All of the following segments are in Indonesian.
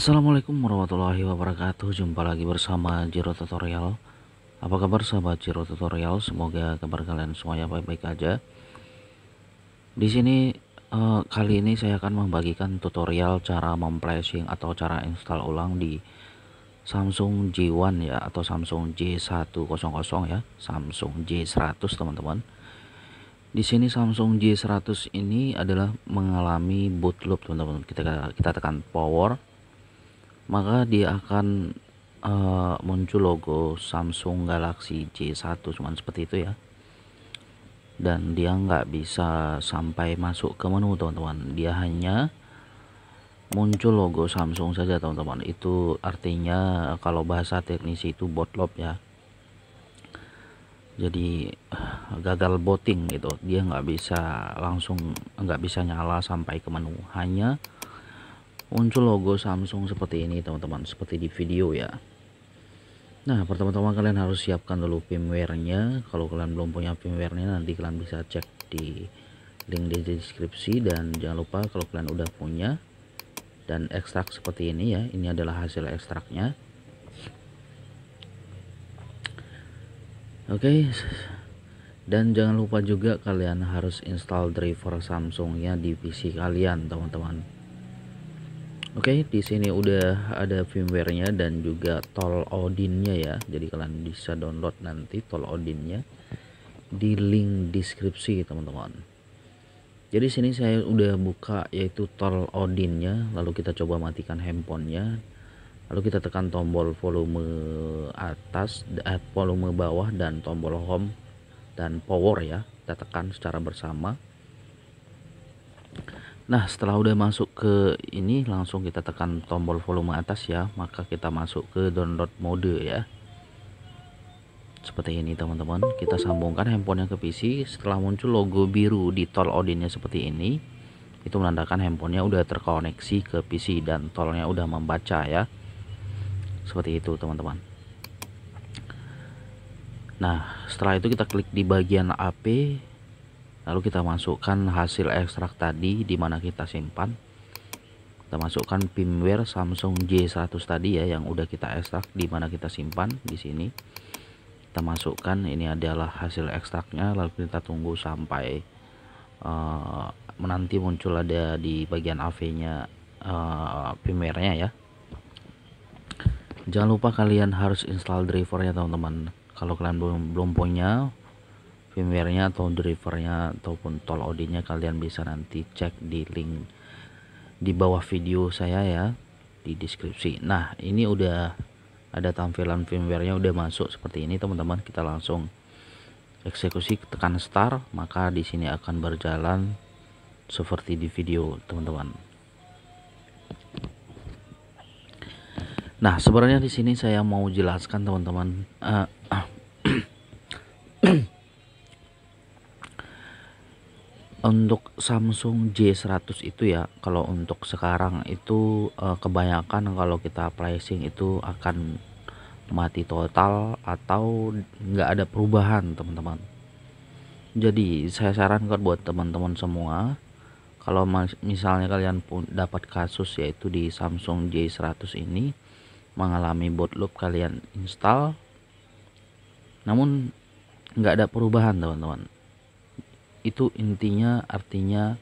Assalamualaikum warahmatullahi wabarakatuh Jumpa lagi bersama Jiro Tutorial Apa kabar sahabat Jiro Tutorial Semoga kabar kalian semuanya baik-baik aja Di sini eh, Kali ini saya akan membagikan tutorial Cara memplacing atau cara install ulang Di Samsung J1 ya Atau Samsung J100 ya Samsung J100 teman-teman di sini Samsung J100 ini adalah mengalami boot loop teman-teman kita kita tekan power maka dia akan uh, muncul logo Samsung Galaxy J1 cuman seperti itu ya dan dia nggak bisa sampai masuk ke menu teman-teman dia hanya muncul logo Samsung saja teman-teman itu artinya kalau bahasa teknisi itu botlop ya jadi eh, gagal booting gitu dia nggak bisa langsung nggak bisa nyala sampai ke menu hanya muncul logo Samsung seperti ini teman-teman seperti di video ya nah pertama-tama kalian harus siapkan dulu firmware nya kalau kalian belum punya firmware nya nanti kalian bisa cek di link di deskripsi dan jangan lupa kalau kalian udah punya dan ekstrak seperti ini ya ini adalah hasil ekstraknya oke okay. dan jangan lupa juga kalian harus install driver Samsung-nya di PC kalian teman-teman Oke, okay, di sini udah ada firmware-nya dan juga tol Odin-nya ya. Jadi kalian bisa download nanti tol Odin-nya di link deskripsi, teman-teman. Jadi sini saya udah buka yaitu tol Odin-nya, lalu kita coba matikan handphonenya. Lalu kita tekan tombol volume atas, eh, volume bawah dan tombol home dan power ya. Kita tekan secara bersama. Nah setelah udah masuk ke ini langsung kita tekan tombol volume atas ya maka kita masuk ke download mode ya seperti ini teman-teman kita sambungkan handphonenya ke PC setelah muncul logo biru di tol Odinnya seperti ini itu menandakan handphonenya udah terkoneksi ke PC dan tolnya udah membaca ya seperti itu teman-teman nah setelah itu kita klik di bagian AP lalu kita masukkan hasil ekstrak tadi di mana kita simpan kita masukkan firmware Samsung J100 tadi ya yang udah kita ekstrak di mana kita simpan di sini kita masukkan ini adalah hasil ekstraknya lalu kita tunggu sampai uh, menanti muncul ada di bagian AV nya uh, eh, firmware nya ya jangan lupa kalian harus install drivernya teman-teman kalau kalian belum belum punya firmware-nya atau drivernya ataupun tol od kalian bisa nanti cek di link di bawah video saya ya di deskripsi. Nah, ini udah ada tampilan firmware-nya udah masuk seperti ini teman-teman. Kita langsung eksekusi tekan start, maka di sini akan berjalan seperti di video teman-teman. Nah, sebenarnya di sini saya mau jelaskan teman-teman uh, untuk Samsung J100 itu ya kalau untuk sekarang itu uh, kebanyakan kalau kita pricing itu akan mati total atau nggak ada perubahan teman-teman jadi saya sarankan buat teman-teman semua kalau misalnya kalian pun dapat kasus yaitu di Samsung J100 ini mengalami boot loop kalian install namun nggak ada perubahan teman-teman itu intinya artinya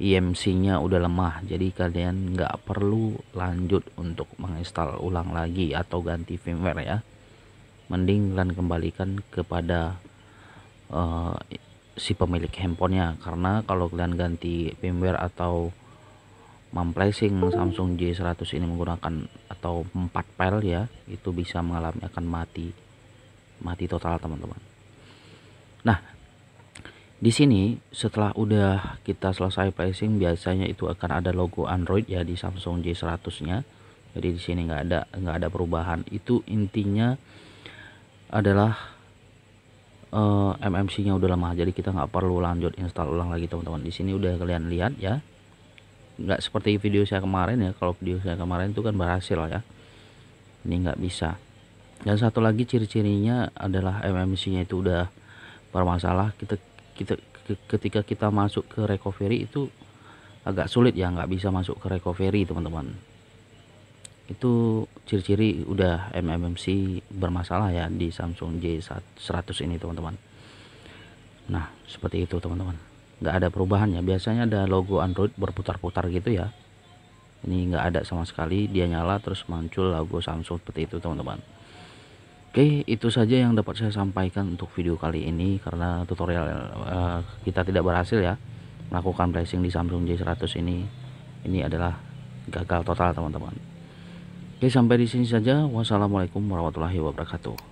IMC-nya eh, e udah lemah jadi kalian nggak perlu lanjut untuk menginstal ulang lagi atau ganti firmware ya mending kalian kembalikan kepada uh, si pemilik handphonenya karena kalau kalian ganti firmware atau memplacing Samsung J100 ini menggunakan atau 4 file ya itu bisa mengalami akan mati mati total teman-teman nah di sini setelah udah kita selesai pricing biasanya itu akan ada logo Android ya di Samsung J100-nya. Jadi di sini nggak ada nggak ada perubahan. Itu intinya adalah uh, eh, MMC-nya udah lemah. Jadi kita nggak perlu lanjut install ulang lagi teman-teman. Di sini udah kalian lihat ya. Nggak seperti video saya kemarin ya. Kalau video saya kemarin itu kan berhasil ya. Ini nggak bisa. Dan satu lagi ciri-cirinya adalah MMC-nya itu udah bermasalah. Kita kita ketika kita masuk ke recovery itu agak sulit ya nggak bisa masuk ke recovery teman-teman itu ciri-ciri udah MMMC bermasalah ya di Samsung J100 ini teman-teman nah seperti itu teman-teman nggak ada perubahannya. biasanya ada logo Android berputar-putar gitu ya ini nggak ada sama sekali dia nyala terus muncul logo Samsung seperti itu teman-teman Oke, itu saja yang dapat saya sampaikan untuk video kali ini karena tutorial uh, kita tidak berhasil ya melakukan pricing di Samsung J100 ini. Ini adalah gagal total, teman-teman. Oke, sampai di sini saja. Wassalamualaikum warahmatullahi wabarakatuh.